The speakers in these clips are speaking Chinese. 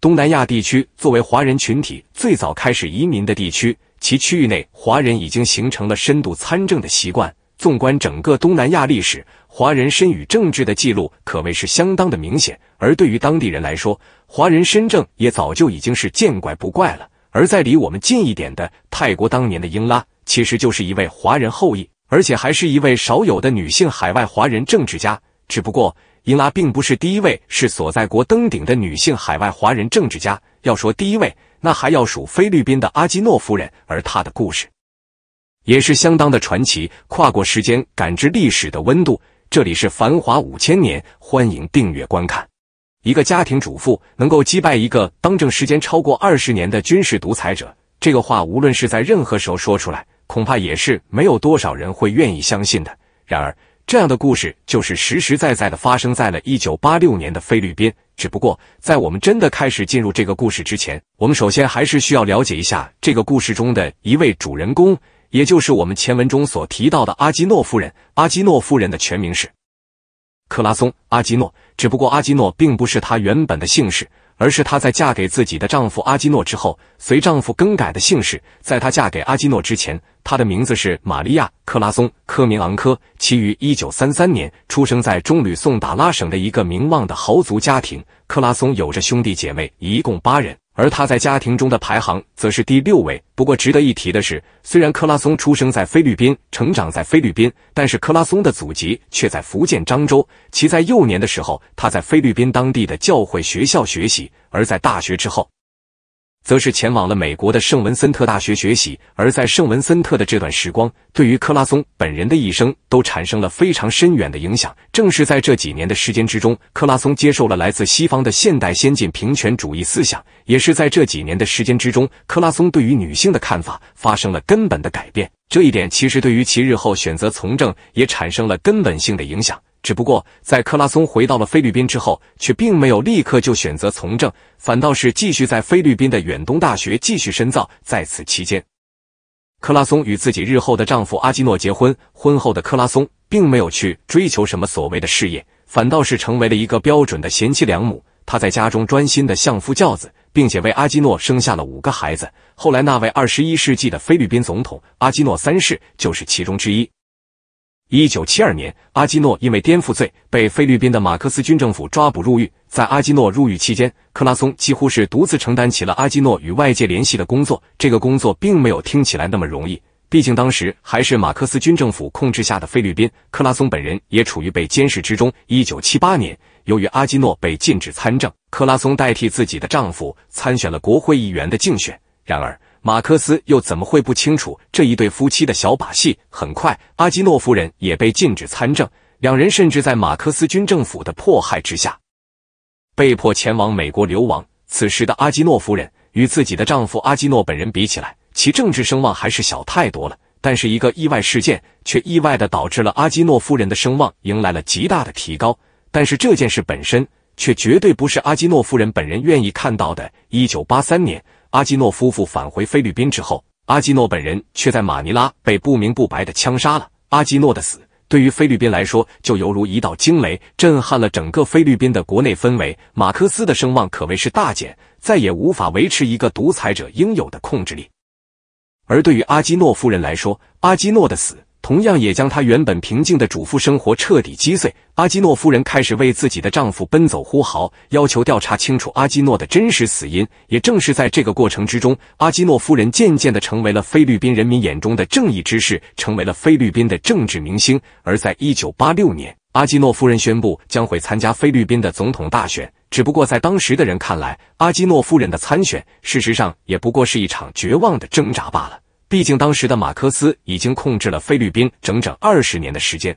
东南亚地区作为华人群体最早开始移民的地区，其区域内华人已经形成了深度参政的习惯。纵观整个东南亚历史，华人身与政治的记录可谓是相当的明显。而对于当地人来说，华人身政也早就已经是见怪不怪了。而在离我们近一点的泰国，当年的英拉其实就是一位华人后裔，而且还是一位少有的女性海外华人政治家。只不过。英拉并不是第一位是所在国登顶的女性海外华人政治家。要说第一位，那还要数菲律宾的阿基诺夫人，而她的故事也是相当的传奇。跨过时间，感知历史的温度。这里是《繁华五千年》，欢迎订阅观看。一个家庭主妇能够击败一个当政时间超过二十年的军事独裁者，这个话无论是在任何时候说出来，恐怕也是没有多少人会愿意相信的。然而，这样的故事就是实实在在的发生在了1986年的菲律宾。只不过，在我们真的开始进入这个故事之前，我们首先还是需要了解一下这个故事中的一位主人公，也就是我们前文中所提到的阿基诺夫人。阿基诺夫人的全名是克拉松·阿基诺，只不过阿基诺并不是她原本的姓氏。而是她在嫁给自己的丈夫阿基诺之后，随丈夫更改的姓氏。在她嫁给阿基诺之前，她的名字是玛利亚·克拉松·科明昂科。其于1933年出生在中吕宋达拉省的一个名望的豪族家庭。克拉松有着兄弟姐妹一共八人。而他在家庭中的排行则是第六位。不过值得一提的是，虽然克拉松出生在菲律宾，成长在菲律宾，但是克拉松的祖籍却在福建漳州。其在幼年的时候，他在菲律宾当地的教会学校学习；而在大学之后。则是前往了美国的圣文森特大学学习，而在圣文森特的这段时光，对于克拉松本人的一生都产生了非常深远的影响。正是在这几年的时间之中，克拉松接受了来自西方的现代先进平权主义思想，也是在这几年的时间之中，克拉松对于女性的看法发生了根本的改变。这一点其实对于其日后选择从政也产生了根本性的影响。只不过，在克拉松回到了菲律宾之后，却并没有立刻就选择从政，反倒是继续在菲律宾的远东大学继续深造。在此期间，克拉松与自己日后的丈夫阿基诺结婚。婚后的克拉松并没有去追求什么所谓的事业，反倒是成为了一个标准的贤妻良母。她在家中专心的相夫教子，并且为阿基诺生下了五个孩子。后来，那位二十一世纪的菲律宾总统阿基诺三世就是其中之一。一九七二年，阿基诺因为颠覆罪被菲律宾的马克思军政府抓捕入狱。在阿基诺入狱期间，克拉松几乎是独自承担起了阿基诺与外界联系的工作。这个工作并没有听起来那么容易，毕竟当时还是马克思军政府控制下的菲律宾，克拉松本人也处于被监视之中。一九七八年，由于阿基诺被禁止参政，克拉松代替自己的丈夫参选了国会议员的竞选。然而，马克思又怎么会不清楚这一对夫妻的小把戏？很快，阿基诺夫人也被禁止参政，两人甚至在马克思军政府的迫害之下，被迫前往美国流亡。此时的阿基诺夫人与自己的丈夫阿基诺本人比起来，其政治声望还是小太多了。但是，一个意外事件却意外的导致了阿基诺夫人的声望迎来了极大的提高。但是，这件事本身却绝对不是阿基诺夫人本人愿意看到的。一九八三年。阿基诺夫妇返回菲律宾之后，阿基诺本人却在马尼拉被不明不白的枪杀了。阿基诺的死对于菲律宾来说就犹如一道惊雷，震撼了整个菲律宾的国内氛围。马克思的声望可谓是大减，再也无法维持一个独裁者应有的控制力。而对于阿基诺夫人来说，阿基诺的死。同样也将她原本平静的主妇生活彻底击碎。阿基诺夫人开始为自己的丈夫奔走呼号，要求调查清楚阿基诺的真实死因。也正是在这个过程之中，阿基诺夫人渐渐的成为了菲律宾人民眼中的正义之士，成为了菲律宾的政治明星。而在一九八六年，阿基诺夫人宣布将会参加菲律宾的总统大选。只不过在当时的人看来，阿基诺夫人的参选，事实上也不过是一场绝望的挣扎罢了。毕竟，当时的马克思已经控制了菲律宾整整二十年的时间。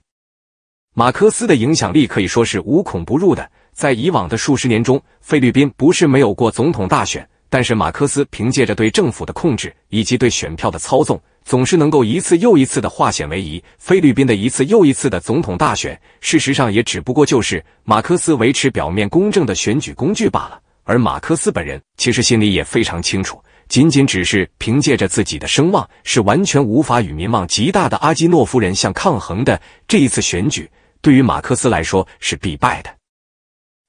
马克思的影响力可以说是无孔不入的。在以往的数十年中，菲律宾不是没有过总统大选，但是马克思凭借着对政府的控制以及对选票的操纵，总是能够一次又一次的化险为夷。菲律宾的一次又一次的总统大选，事实上也只不过就是马克思维持表面公正的选举工具罢了。而马克思本人其实心里也非常清楚。仅仅只是凭借着自己的声望，是完全无法与民望极大的阿基诺夫人相抗衡的。这一次选举对于马克思来说是必败的，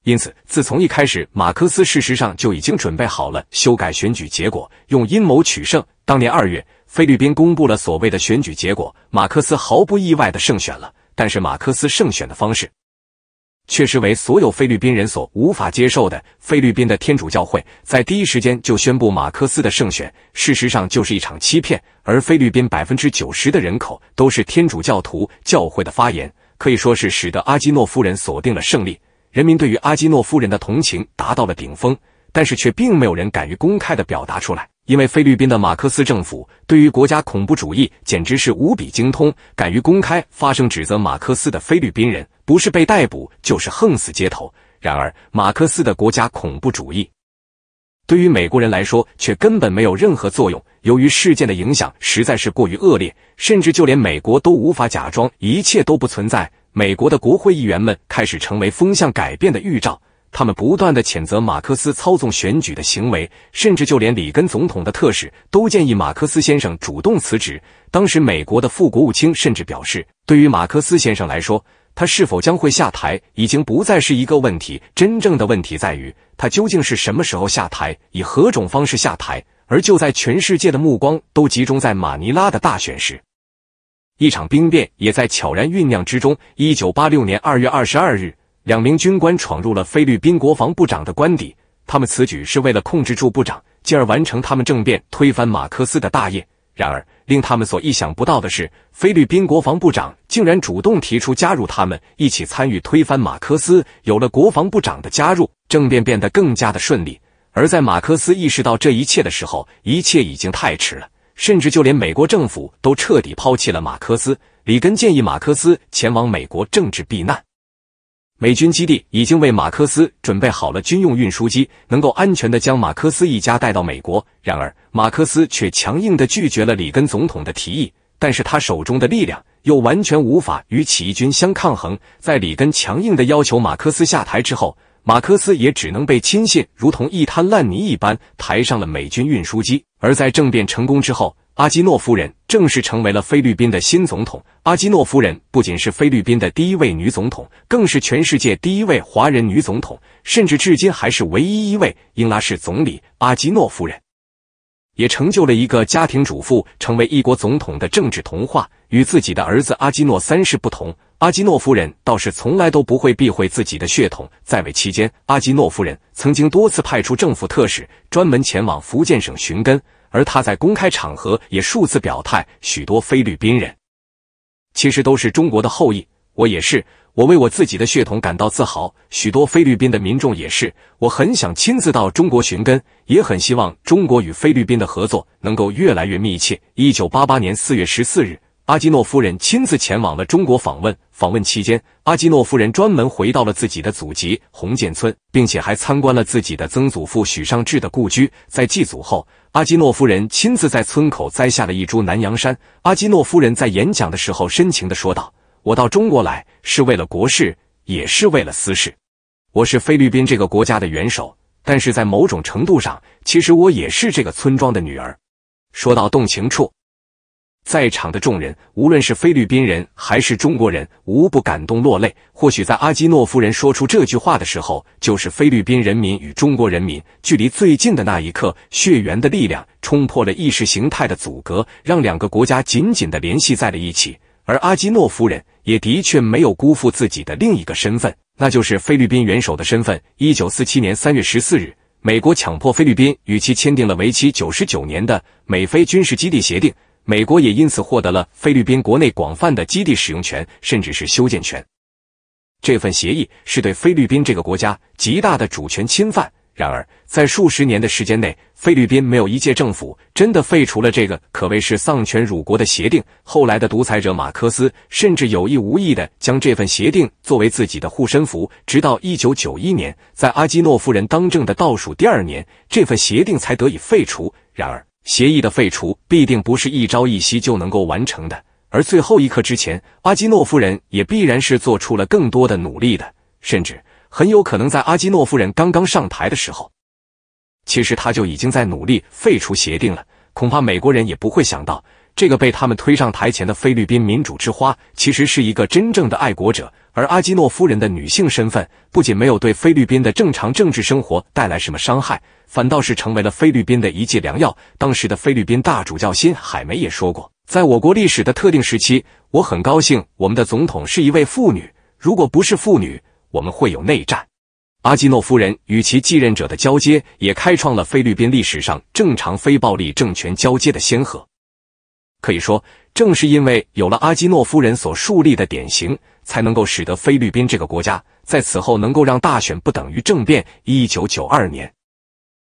因此自从一开始，马克思事实上就已经准备好了修改选举结果，用阴谋取胜。当年二月，菲律宾公布了所谓的选举结果，马克思毫不意外的胜选了。但是马克思胜选的方式。确实为所有菲律宾人所无法接受的。菲律宾的天主教会在第一时间就宣布马克思的胜选，事实上就是一场欺骗。而菲律宾百分之九十的人口都是天主教徒，教会的发言可以说是使得阿基诺夫人锁定了胜利。人民对于阿基诺夫人的同情达到了顶峰，但是却并没有人敢于公开的表达出来。因为菲律宾的马克思政府对于国家恐怖主义简直是无比精通，敢于公开发声指责马克思的菲律宾人，不是被逮捕就是横死街头。然而，马克思的国家恐怖主义对于美国人来说却根本没有任何作用。由于事件的影响实在是过于恶劣，甚至就连美国都无法假装一切都不存在。美国的国会议员们开始成为风向改变的预兆。他们不断的谴责马克思操纵选举的行为，甚至就连里根总统的特使都建议马克思先生主动辞职。当时，美国的副国务卿甚至表示，对于马克思先生来说，他是否将会下台已经不再是一个问题。真正的问题在于，他究竟是什么时候下台，以何种方式下台。而就在全世界的目光都集中在马尼拉的大选时，一场兵变也在悄然酝酿之中。一九八六年二月二十二日。两名军官闯入了菲律宾国防部长的官邸，他们此举是为了控制住部长，进而完成他们政变推翻马克思的大业。然而，令他们所意想不到的是，菲律宾国防部长竟然主动提出加入他们，一起参与推翻马克思。有了国防部长的加入，政变变得更加的顺利。而在马克思意识到这一切的时候，一切已经太迟了，甚至就连美国政府都彻底抛弃了马克思。里根建议马克思前往美国政治避难。美军基地已经为马克思准备好了军用运输机，能够安全的将马克思一家带到美国。然而，马克思却强硬的拒绝了里根总统的提议。但是他手中的力量又完全无法与起义军相抗衡。在里根强硬的要求马克思下台之后，马克思也只能被亲信如同一滩烂泥一般抬上了美军运输机。而在政变成功之后，阿基诺夫人正式成为了菲律宾的新总统。阿基诺夫人不仅是菲律宾的第一位女总统，更是全世界第一位华人女总统，甚至至今还是唯一一位。英拉是总理，阿基诺夫人也成就了一个家庭主妇成为一国总统的政治童话。与自己的儿子阿基诺三世不同，阿基诺夫人倒是从来都不会避讳自己的血统。在位期间，阿基诺夫人曾经多次派出政府特使，专门前往福建省寻根。而他在公开场合也数次表态，许多菲律宾人其实都是中国的后裔，我也是，我为我自己的血统感到自豪。许多菲律宾的民众也是，我很想亲自到中国寻根，也很希望中国与菲律宾的合作能够越来越密切。一九八八年四月十四日，阿基诺夫人亲自前往了中国访问，访问期间，阿基诺夫人专门回到了自己的祖籍红建村，并且还参观了自己的曾祖父许尚志的故居，在祭祖后。阿基诺夫人亲自在村口栽下了一株南洋杉。阿基诺夫人在演讲的时候深情的说道：“我到中国来是为了国事，也是为了私事。我是菲律宾这个国家的元首，但是在某种程度上，其实我也是这个村庄的女儿。”说到动情处。在场的众人，无论是菲律宾人还是中国人，无不感动落泪。或许在阿基诺夫人说出这句话的时候，就是菲律宾人民与中国人民距离最近的那一刻，血缘的力量冲破了意识形态的阻隔，让两个国家紧紧的联系在了一起。而阿基诺夫人也的确没有辜负自己的另一个身份，那就是菲律宾元首的身份。一九四七年三月十四日，美国强迫菲律宾与其签订了为期九十九年的美菲军事基地协定。美国也因此获得了菲律宾国内广泛的基地使用权，甚至是修建权。这份协议是对菲律宾这个国家极大的主权侵犯。然而，在数十年的时间内，菲律宾没有一届政府真的废除了这个可谓是丧权辱国的协定。后来的独裁者马克思甚至有意无意的将这份协定作为自己的护身符。直到一九九一年，在阿基诺夫人当政的倒数第二年，这份协定才得以废除。然而。协议的废除必定不是一朝一夕就能够完成的，而最后一刻之前，阿基诺夫人也必然是做出了更多的努力的，甚至很有可能在阿基诺夫人刚刚上台的时候，其实他就已经在努力废除协定了，恐怕美国人也不会想到。这个被他们推上台前的菲律宾民主之花，其实是一个真正的爱国者。而阿基诺夫人的女性身份，不仅没有对菲律宾的正常政治生活带来什么伤害，反倒是成为了菲律宾的一剂良药。当时的菲律宾大主教辛海梅也说过：“在我国历史的特定时期，我很高兴我们的总统是一位妇女。如果不是妇女，我们会有内战。”阿基诺夫人与其继任者的交接，也开创了菲律宾历史上正常非暴力政权交接的先河。可以说，正是因为有了阿基诺夫人所树立的典型，才能够使得菲律宾这个国家在此后能够让大选不等于政变。一九九二年，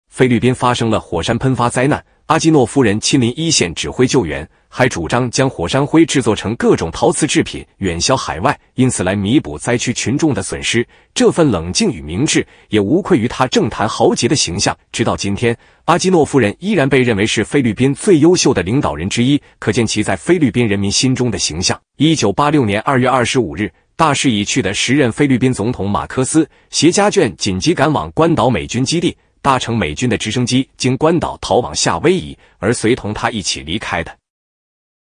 菲律宾发生了火山喷发灾难。阿基诺夫人亲临一线指挥救援，还主张将火山灰制作成各种陶瓷制品，远销海外，因此来弥补灾区群众的损失。这份冷静与明智，也无愧于他政坛豪杰的形象。直到今天，阿基诺夫人依然被认为是菲律宾最优秀的领导人之一，可见其在菲律宾人民心中的形象。一九八六年二月二十五日，大势已去的时任菲律宾总统马科斯携家眷紧急赶往关岛美军基地。搭乘美军的直升机经关岛逃往夏威夷，而随同他一起离开的，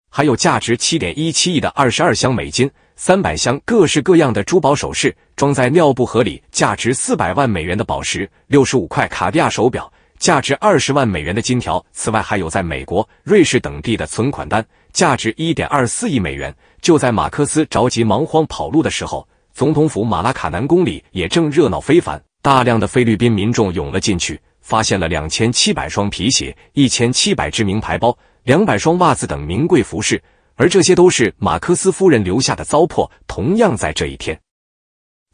还有价值七点一七亿的二十二箱美金、三百箱各式各样的珠宝首饰，装在尿布盒里；价值四百万美元的宝石、六十五块卡地亚手表、价值二十万美元的金条。此外，还有在美国、瑞士等地的存款单，价值一点二四亿美元。就在马克思着急忙慌跑路的时候，总统府马拉卡南宫里也正热闹非凡。大量的菲律宾民众涌了进去，发现了两千七百双皮鞋、一千七百只名牌包、两百双袜子等名贵服饰，而这些都是马克思夫人留下的糟粕。同样在这一天，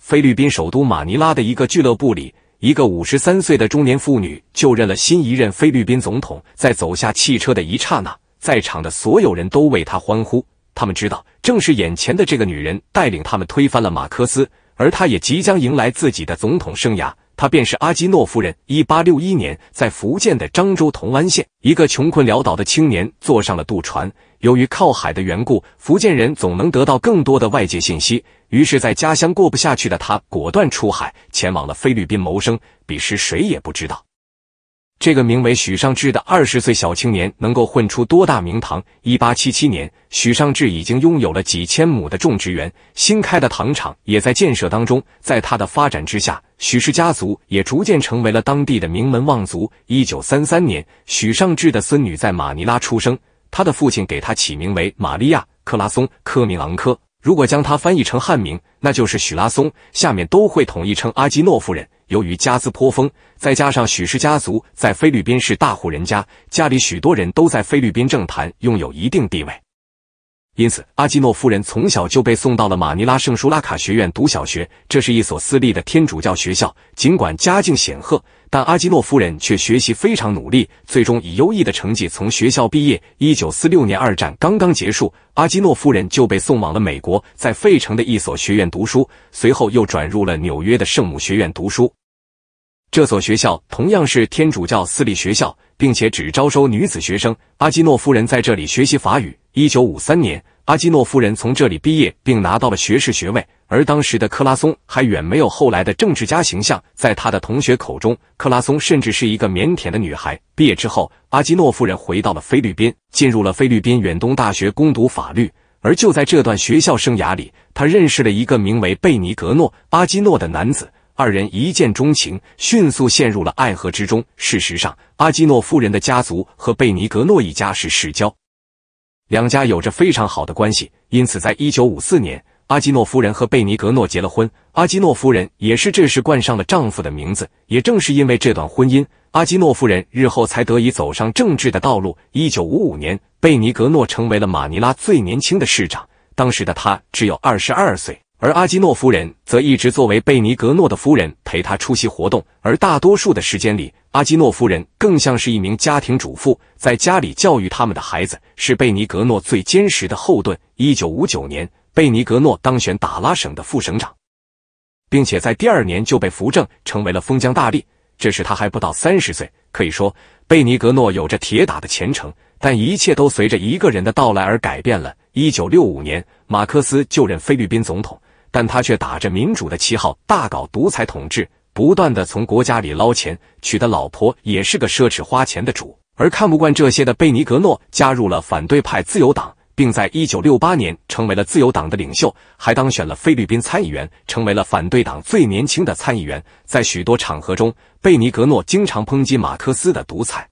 菲律宾首都马尼拉的一个俱乐部里，一个五十三岁的中年妇女就任了新一任菲律宾总统，在走下汽车的一刹那，在场的所有人都为她欢呼，他们知道，正是眼前的这个女人带领他们推翻了马克思。而他也即将迎来自己的总统生涯，他便是阿基诺夫人。一八六一年，在福建的漳州同安县，一个穷困潦倒的青年坐上了渡船。由于靠海的缘故，福建人总能得到更多的外界信息。于是，在家乡过不下去的他，果断出海，前往了菲律宾谋生。彼时，谁也不知道。这个名为许尚志的二十岁小青年能够混出多大名堂？一八七七年，许尚志已经拥有了几千亩的种植园，新开的糖厂也在建设当中。在他的发展之下，许氏家族也逐渐成为了当地的名门望族。一九三三年，许尚志的孙女在马尼拉出生，他的父亲给他起名为玛利亚·克拉松·科明昂科。如果将他翻译成汉名，那就是许拉松。下面都会统一称阿基诺夫人。由于家资颇丰，再加上许氏家族在菲律宾是大户人家，家里许多人都在菲律宾政坛拥有一定地位，因此阿基诺夫人从小就被送到了马尼拉圣舒拉卡学院读小学，这是一所私立的天主教学校。尽管家境显赫，但阿基诺夫人却学习非常努力，最终以优异的成绩从学校毕业。一九四六年，二战刚刚结束，阿基诺夫人就被送往了美国，在费城的一所学院读书，随后又转入了纽约的圣母学院读书。这所学校同样是天主教私立学校，并且只招收女子学生。阿基诺夫人在这里学习法语。一九五三年，阿基诺夫人从这里毕业，并拿到了学士学位。而当时的克拉松还远没有后来的政治家形象，在他的同学口中，克拉松甚至是一个腼腆的女孩。毕业之后，阿基诺夫人回到了菲律宾，进入了菲律宾远东大学攻读法律。而就在这段学校生涯里，他认识了一个名为贝尼格诺·阿基诺的男子。二人一见钟情，迅速陷入了爱河之中。事实上，阿基诺夫人的家族和贝尼格诺一家是世交，两家有着非常好的关系。因此，在一九五四年，阿基诺夫人和贝尼格诺结了婚。阿基诺夫人也是这时冠上了丈夫的名字。也正是因为这段婚姻，阿基诺夫人日后才得以走上政治的道路。一九五五年，贝尼格诺成为了马尼拉最年轻的市长，当时的他只有二十二岁。而阿基诺夫人则一直作为贝尼格诺的夫人陪他出席活动，而大多数的时间里，阿基诺夫人更像是一名家庭主妇，在家里教育他们的孩子，是贝尼格诺最坚实的后盾。一九五九年，贝尼格诺当选达拉省的副省长，并且在第二年就被扶正，成为了封疆大吏。这时他还不到三十岁，可以说贝尼格诺有着铁打的前程。但一切都随着一个人的到来而改变。了一九六五年，马克思就任菲律宾总统。但他却打着民主的旗号，大搞独裁统治，不断的从国家里捞钱，娶的老婆也是个奢侈花钱的主。而看不惯这些的贝尼格诺加入了反对派自由党，并在1968年成为了自由党的领袖，还当选了菲律宾参议员，成为了反对党最年轻的参议员。在许多场合中，贝尼格诺经常抨击马克思的独裁，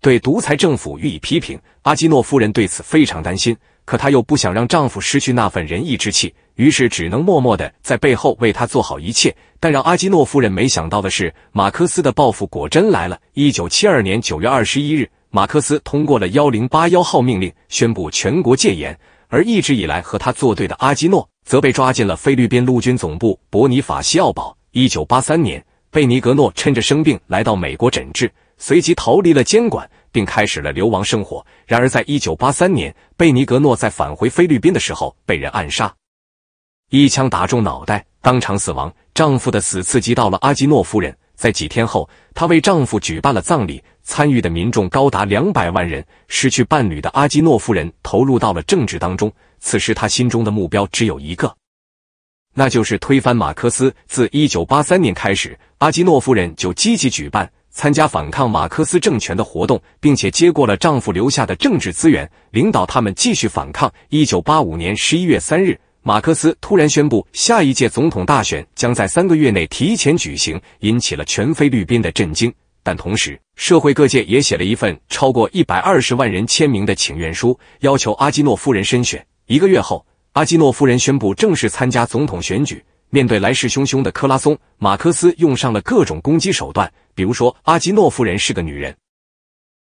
对独裁政府予以批评。阿基诺夫人对此非常担心，可她又不想让丈夫失去那份仁义之气。于是只能默默的在背后为他做好一切，但让阿基诺夫人没想到的是，马克思的报复果真来了。一九七二年九月二十一日，马克思通过了幺零八幺号命令，宣布全国戒严。而一直以来和他作对的阿基诺，则被抓进了菲律宾陆军总部伯尼法西奥堡。一九八三年，贝尼格诺趁着生病来到美国诊治，随即逃离了监管，并开始了流亡生活。然而，在一九八三年，贝尼格诺在返回菲律宾的时候被人暗杀。一枪打中脑袋，当场死亡。丈夫的死刺激到了阿基诺夫人，在几天后，她为丈夫举办了葬礼，参与的民众高达两百万人。失去伴侣的阿基诺夫人投入到了政治当中，此时她心中的目标只有一个，那就是推翻马克思。自一九八三年开始，阿基诺夫人就积极举办、参加反抗马克思政权的活动，并且接过了丈夫留下的政治资源，领导他们继续反抗。一九八五年十一月三日。马克思突然宣布，下一届总统大选将在三个月内提前举行，引起了全菲律宾的震惊。但同时，社会各界也写了一份超过一百二十万人签名的请愿书，要求阿基诺夫人参选。一个月后，阿基诺夫人宣布正式参加总统选举。面对来势汹汹的克拉松，马克思用上了各种攻击手段，比如说阿基诺夫人是个女人，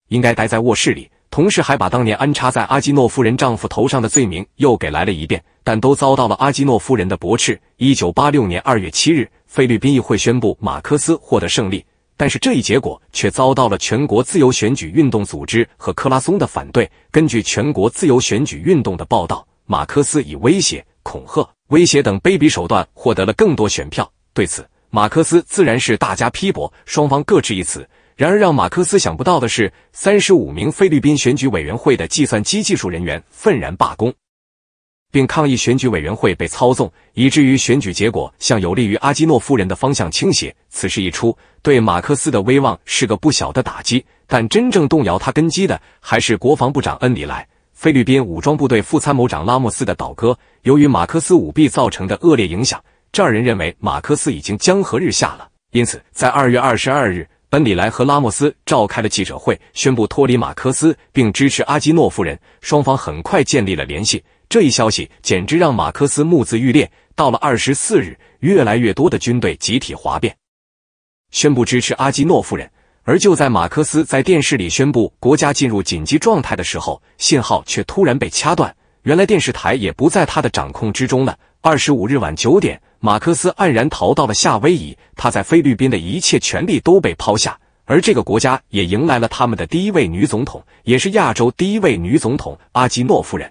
应该待在卧室里。同时还把当年安插在阿基诺夫人丈夫头上的罪名又给来了一遍，但都遭到了阿基诺夫人的驳斥。一九八六年二月七日，菲律宾议会宣布马克思获得胜利，但是这一结果却遭到了全国自由选举运动组织和克拉松的反对。根据全国自由选举运动的报道，马克思以威胁、恐吓、威胁等卑鄙手段获得了更多选票。对此，马克思自然是大家批驳，双方各执一词。然而，让马克思想不到的是，三十五名菲律宾选举委员会的计算机技术人员愤然罢工，并抗议选举委员会被操纵，以至于选举结果向有利于阿基诺夫人的方向倾斜。此事一出，对马克思的威望是个不小的打击。但真正动摇他根基的，还是国防部长恩里莱、菲律宾武装部队副参谋长拉莫斯的倒戈。由于马克思舞弊造成的恶劣影响，这二人认为马克思已经江河日下了。因此，在二月二十二日。本里莱和拉莫斯召开了记者会，宣布脱离马克思，并支持阿基诺夫人。双方很快建立了联系。这一消息简直让马克思目眦欲裂。到了二十四日，越来越多的军队集体哗变，宣布支持阿基诺夫人。而就在马克思在电视里宣布国家进入紧急状态的时候，信号却突然被掐断。原来电视台也不在他的掌控之中了。二十五日晚九点，马克思黯然逃到了夏威夷。他在菲律宾的一切权利都被抛下，而这个国家也迎来了他们的第一位女总统，也是亚洲第一位女总统——阿基诺夫人。